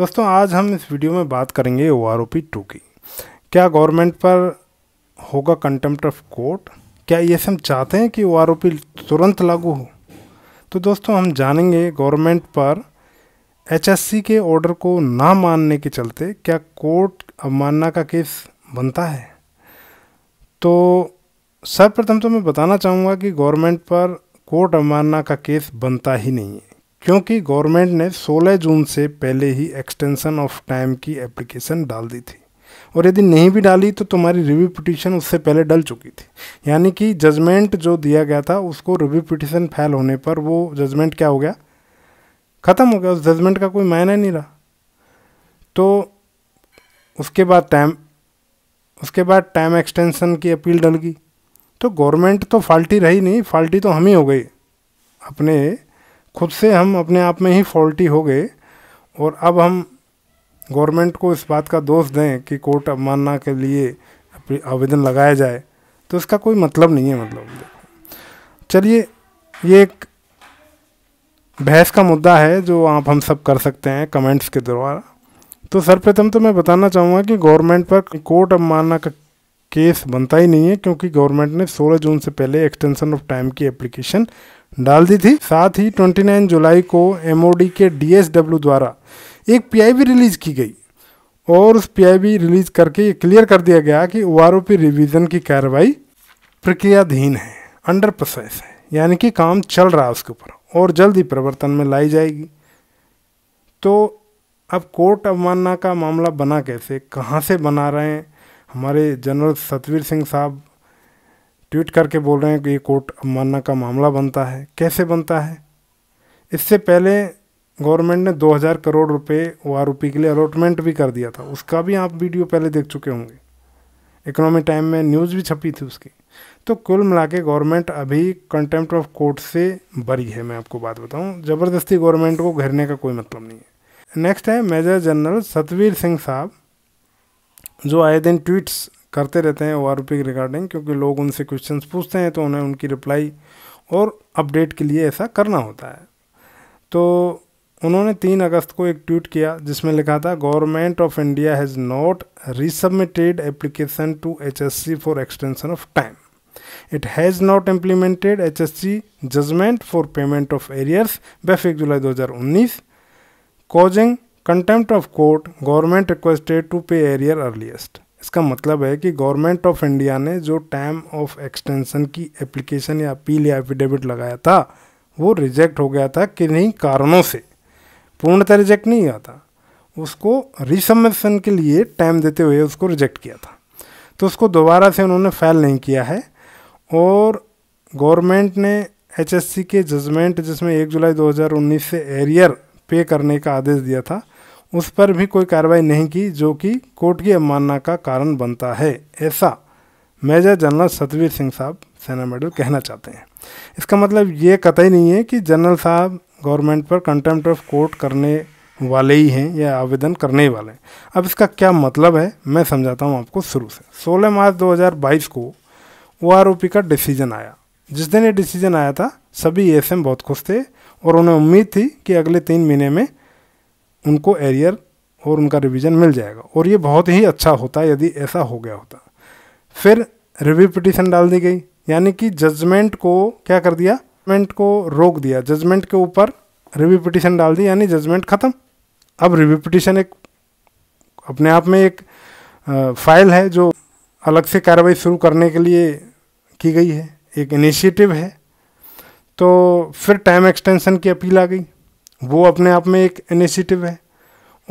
दोस्तों आज हम इस वीडियो में बात करेंगे O R O P two की क्या गवर्नमेंट पर होगा कंटेम्प्ट ऑफ कोर्ट क्या ये हम चाहते हैं कि ओ आर ओ पी तुरंत लागू हो तो दोस्तों हम जानेंगे गवर्नमेंट पर एच एस सी के ऑर्डर को ना मानने के चलते क्या कोर्ट अवमानना का केस बनता है तो सर्वप्रथम तो मैं बताना चाहूँगा कि गवर्नमेंट पर कोर्ट अवमानना का केस बनता ही नहीं है क्योंकि गवर्नमेंट ने 16 जून से पहले ही एक्सटेंशन ऑफ टाइम की एप्लीकेशन डाल दी थी और यदि नहीं भी डाली तो तुम्हारी रिव्यू पिटिशन उससे पहले डल चुकी थी यानी कि जजमेंट जो दिया गया था उसको रिव्यू पिटिशन फैल होने पर वो जजमेंट क्या हो गया ख़त्म हो गया उस जजमेंट का कोई मायना नहीं रहा तो उसके बाद टाइम उसके बाद टाइम एक्सटेंशन की अपील डल गई तो गवर्नमेंट तो फाल्टी रही नहीं फाल्टी तो हम ही हो गई अपने खुद से हम अपने आप में ही फॉल्टी हो गए और अब हम गवर्नमेंट को इस बात का दोष दें कि कोर्ट अवमानना के लिए आवेदन लगाया जाए तो इसका कोई मतलब नहीं है मतलब चलिए ये एक बहस का मुद्दा है जो आप हम सब कर सकते हैं कमेंट्स के द्वारा तो सर्वप्रथम तो मैं बताना चाहूँगा कि गवर्नमेंट पर कोर्ट अवमानना का केस बनता ही नहीं है क्योंकि गवर्नमेंट ने 16 जून से पहले एक्सटेंशन ऑफ टाइम की एप्लीकेशन डाल दी थी साथ ही 29 जुलाई को एम के डी द्वारा एक पी रिलीज की गई और उस पी रिलीज करके ये क्लियर कर दिया गया कि ओ आर रिवीजन की कार्रवाई प्रक्रियाधीन है अंडर प्रोसेस है यानी कि काम चल रहा है उसके ऊपर और जल्द ही प्रवर्तन में लाई जाएगी तो अब कोर्ट अवमानना का मामला बना कैसे कहाँ से बना रहे हैं हमारे जनरल सतवीर सिंह साहब ट्वीट करके बोल रहे हैं कि ये कोर्ट अवमानना का मामला बनता है कैसे बनता है इससे पहले गवर्नमेंट ने 2000 करोड़ रुपए ओ आर के लिए अलॉटमेंट भी कर दिया था उसका भी आप वीडियो पहले देख चुके होंगे इकोनॉमी टाइम में न्यूज़ भी छपी थी उसकी तो कुल मिला के गवर्नमेंट अभी कंटेम्प्ट ऑफ कोर्ट से बरी है मैं आपको बात बताऊं ज़बरदस्ती गवर्नमेंट को घेरने का कोई मतलब नहीं है नेक्स्ट है मेजर जनरल सतवीर सिंह साहब जो आए दिन ट्वीट्स करते रहते हैं ओ आर की रिगार्डिंग क्योंकि लोग उनसे क्वेश्चन पूछते हैं तो उन्हें उनकी रिप्लाई और अपडेट के लिए ऐसा करना होता है तो उन्होंने तीन अगस्त को एक ट्वीट किया जिसमें लिखा था government of India has not resubmitted application to H for extension of time it has not implemented H judgment for payment of arrears by 5 July 2019, causing contempt of court government requested to pay arrear earliest इसका मतलब है कि government of India ने जो time of extension की application या appeal या affidavit लगाया था वो रिजेक्ट हो गया था किन्हीं कारणों से पूर्णतः रिजेक्ट नहीं हुआ था उसको रिसमिशन के लिए टाइम देते हुए उसको रिजेक्ट किया था तो उसको दोबारा से उन्होंने फाइल नहीं किया है और गवर्नमेंट ने एच के जजमेंट जिसमें 1 जुलाई 2019 से एरियर पे करने का आदेश दिया था उस पर भी कोई कार्रवाई नहीं की जो कि कोर्ट की अवमानना का कारण बनता है ऐसा मेजर जनरल सतवीर सिंह साहब सेना मेडल कहना चाहते हैं इसका मतलब ये कतई नहीं है कि जनरल साहब गवर्नमेंट पर कंटेम्प्ट ऑफ कोर्ट करने वाले ही हैं या आवेदन करने वाले हैं अब इसका क्या मतलब है मैं समझाता हूँ आपको शुरू से 16 मार्च 2022 को ओ का डिसीजन आया जिस दिन ये डिसीजन आया था सभी एस बहुत खुश थे और उन्हें उम्मीद थी कि अगले तीन महीने में उनको एरियर और उनका रिवीजन मिल जाएगा और ये बहुत ही अच्छा होता यदि ऐसा हो गया होता फिर रिव्यू पिटिशन डाल दी गई यानी कि जजमेंट को क्या कर दिया जजमेंट को रोक दिया जजमेंट के ऊपर रिव्यू पिटिशन डाल दी यानी जजमेंट ख़त्म अब रिव्यू पिटिशन एक अपने आप में एक फाइल है जो अलग से कार्रवाई शुरू करने के लिए की गई है एक इनिशिएटिव है तो फिर टाइम एक्सटेंशन की अपील आ गई वो अपने आप में एक इनिशिएटिव है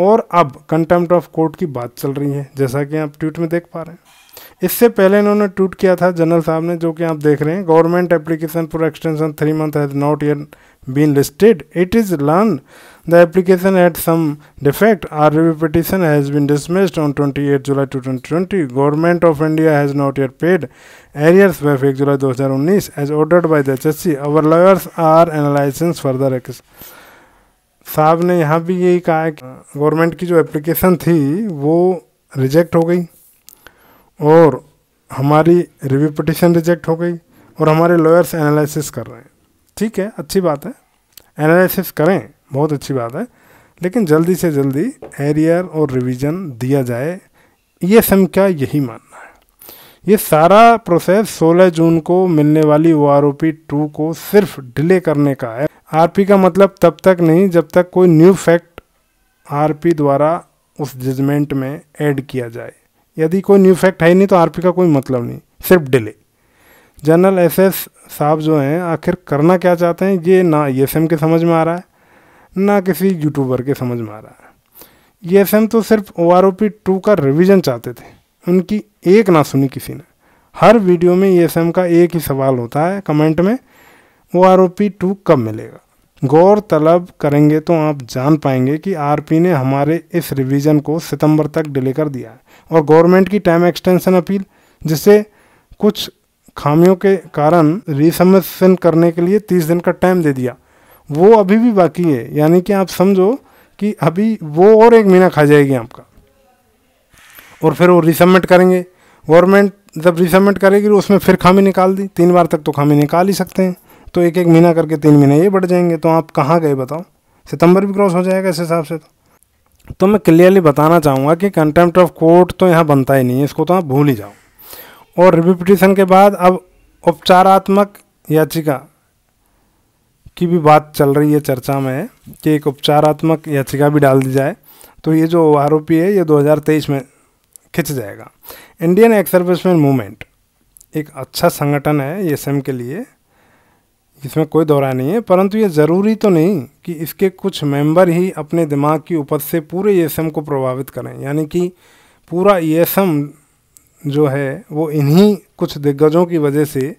और अब कंटेम्प्ट ऑफ कोर्ट की बात चल रही है जैसा कि आप ट्वीट में देख पा रहे हैं इससे पहले इन्होंने ट्वीट किया था जनरल साहब ने जो कि आप देख रहे हैं government application for extension three month has not yet been listed it is learnt the application at some defect or review petition has been dismissed on twenty eight July two twenty twenty government of India has not yet paid arrears वेफ एक जुलाई दो हज़ार उन्नीस as ordered by the H S C our lawyers are analysing further एक्स साहब ने यहाँ भी यही कहा है कि गवर्नमेंट की जो एप्लीकेशन थी वो रिजेक्ट हो गई और हमारी रिव्यू पटिशन रिजेक्ट हो गई और हमारे लॉयर्स एनालिसिस कर रहे हैं ठीक है अच्छी बात है एनालिसिस करें बहुत अच्छी बात है लेकिन जल्दी से जल्दी एरियर और रिवीजन दिया जाए ये सम क्या यही मान ये सारा प्रोसेस 16 जून को मिलने वाली ओ आर टू को सिर्फ डिले करने का है आरपी का मतलब तब तक नहीं जब तक कोई न्यू फैक्ट आरपी द्वारा उस जजमेंट में ऐड किया जाए यदि कोई न्यू फैक्ट है ही नहीं तो आरपी का कोई मतलब नहीं सिर्फ डिले जनरल एस एस साहब जो हैं आखिर करना क्या चाहते हैं ये ना ई एस एम के समझ में आ रहा है ना किसी यूट्यूबर के समझ में आ रहा है ई एस एम तो सिर्फ O R O P two का रिविज़न चाहते थे उनकी एक ना सुनी किसी ने हर वीडियो में ई e का एक ही सवाल होता है कमेंट में वो आर ओ पी टू कब मिलेगा गौर तलब करेंगे तो आप जान पाएंगे कि आरपी ने हमारे इस रिवीजन को सितंबर तक डिले कर दिया है और गवर्नमेंट की टाइम एक्सटेंशन अपील जिसे कुछ खामियों के कारण रिसमिशन करने के लिए तीस दिन का टाइम दे दिया वो अभी भी बाकी है यानी कि आप समझो कि अभी वो और एक महीना खा जाएगी आपका और फिर वो रिसबमिट करेंगे गवर्नमेंट जब रिसबमिट करेगी तो उसमें फिर खामी निकाल दी तीन बार तक तो खामी निकाल ही सकते हैं तो एक एक महीना करके तीन महीने ये बढ़ जाएंगे तो आप कहाँ गए बताओ सितंबर भी क्रॉस हो जाएगा इस हिसाब से तो तो मैं क्लियरली बताना चाहूँगा कि कंटेम्प्ट ऑफ कोर्ट तो यहाँ बनता ही नहीं है इसको तो आप भूल ही जाओ और रिव्यू पिटिशन के बाद अब उपचारात्मक याचिका की भी बात चल रही है चर्चा में कि एक उपचारात्मक याचिका भी डाल दी जाए तो ये जो आरोपी है ये 2023 में खिंच जाएगा इंडियन एक्सर्विसमैन मूवमेंट एक अच्छा संगठन है ई e के लिए इसमें कोई दौरा नहीं है परंतु ये ज़रूरी तो नहीं कि इसके कुछ मेंबर ही अपने दिमाग की उपज से पूरे ई e को प्रभावित करें यानी कि पूरा ई e जो है वो इन्हीं कुछ दिग्गजों की वजह से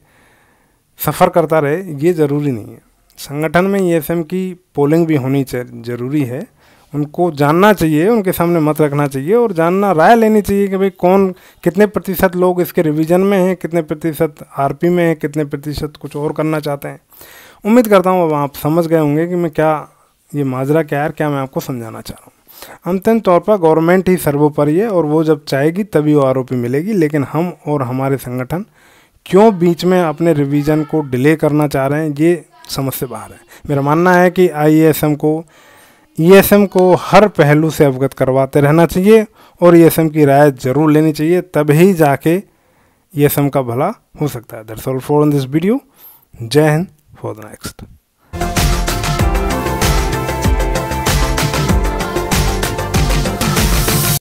सफ़र करता रहे ये ज़रूरी नहीं है संगठन में ई की पोलिंग भी होनी ज़रूरी है उनको जानना चाहिए उनके सामने मत रखना चाहिए और जानना राय लेनी चाहिए कि भाई कौन कितने प्रतिशत लोग इसके रिवीजन में हैं कितने प्रतिशत आरपी में हैं कितने प्रतिशत कुछ और करना चाहते हैं उम्मीद करता हूँ अब आप समझ गए होंगे कि मैं क्या ये माजरा क्या है क्या मैं आपको समझाना चाह रहा हूँ अंतिम तौर पर गवर्नमेंट ही सर्वोपरि है और वो जब चाहेगी तभी वो आरोपी मिलेगी लेकिन हम और हमारे संगठन क्यों बीच में अपने रिवीजन को डिले करना चाह रहे हैं ये समझ से बाहर है मेरा मानना है कि आई को ईएसएम e को हर पहलू से अवगत करवाते रहना चाहिए और ईएसएम e की राय जरूर लेनी चाहिए तभी जाके ईएसएम e का भला हो सकता है दरअसल फॉर दिस वीडियो जय हिंद फॉर द नेक्स्ट